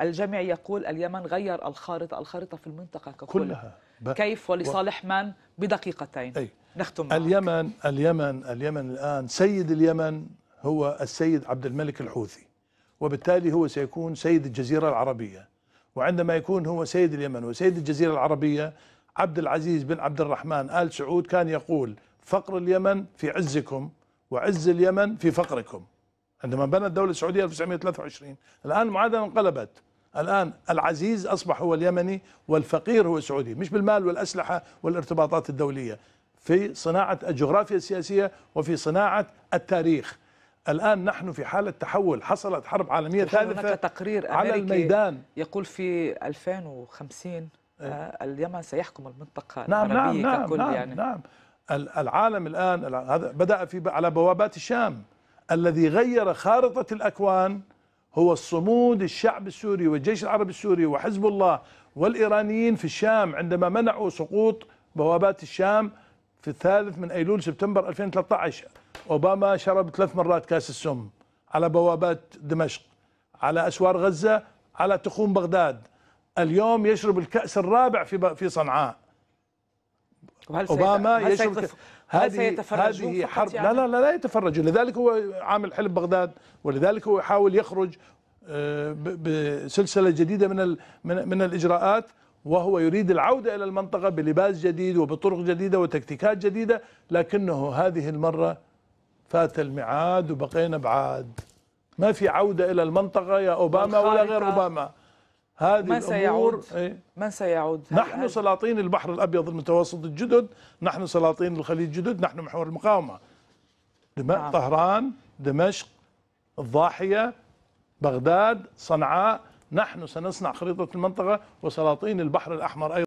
الجميع يقول اليمن غير الخارطة الخارطة في المنطقة ككل كلها ب... كيف ولصالح من بدقيقتين أي. نختم معك. اليمن اليمن اليمن الآن سيد اليمن هو السيد عبد الملك الحوثي وبالتالي هو سيكون سيد الجزيرة العربية وعندما يكون هو سيد اليمن وسيد الجزيرة العربية عبد العزيز بن عبد الرحمن آل سعود كان يقول فقر اليمن في عزكم وعز اليمن في فقركم عندما بنت الدولة السعودية 1923 الآن المعادلة انقلبت الآن العزيز أصبح هو اليمني والفقير هو السعودي مش بالمال والأسلحة والارتباطات الدولية في صناعة الجغرافيا السياسية وفي صناعة التاريخ الآن نحن في حالة تحول حصلت حرب عالمية ثالثة هناك تقرير أمريكي على الميدان يقول في 2050 آه، اليمن سيحكم المنطقة نعم،, نعم العربية نعم ككل نعم يعني نعم العالم الآن هذا بدأ في على بوابات الشام الذي غير خارطة الأكوان هو الصمود الشعب السوري والجيش العربي السوري وحزب الله والإيرانيين في الشام عندما منعوا سقوط بوابات الشام في الثالث من أيلول سبتمبر 2013 أوباما شرب ثلاث مرات كاس السم على بوابات دمشق على أسوار غزة على تخوم بغداد اليوم يشرب الكأس الرابع في في صنعاء وهل اوباما يشرك هل هذه هذه حرب يعني؟ لا لا لا يتفرج لذلك هو عامل حلف بغداد ولذلك هو يحاول يخرج آه، بسلسله جديده من من الاجراءات وهو يريد العوده الى المنطقه بلباس جديد وبطرق جديده وتكتيكات جديده لكنه هذه المره فات الميعاد وبقينا بعاد ما في عوده الى المنطقه يا اوباما ولا غير اوباما هذه من الأمور سيعود؟ إيه؟ من سيعود؟ نحن هل... سلاطين البحر الأبيض المتوسط الجدد نحن سلاطين الخليج الجدد نحن محور المقاومة دم... نعم. طهران دمشق الضاحية بغداد صنعاء نحن سنصنع خريطة المنطقة وسلاطين البحر الأحمر أيضا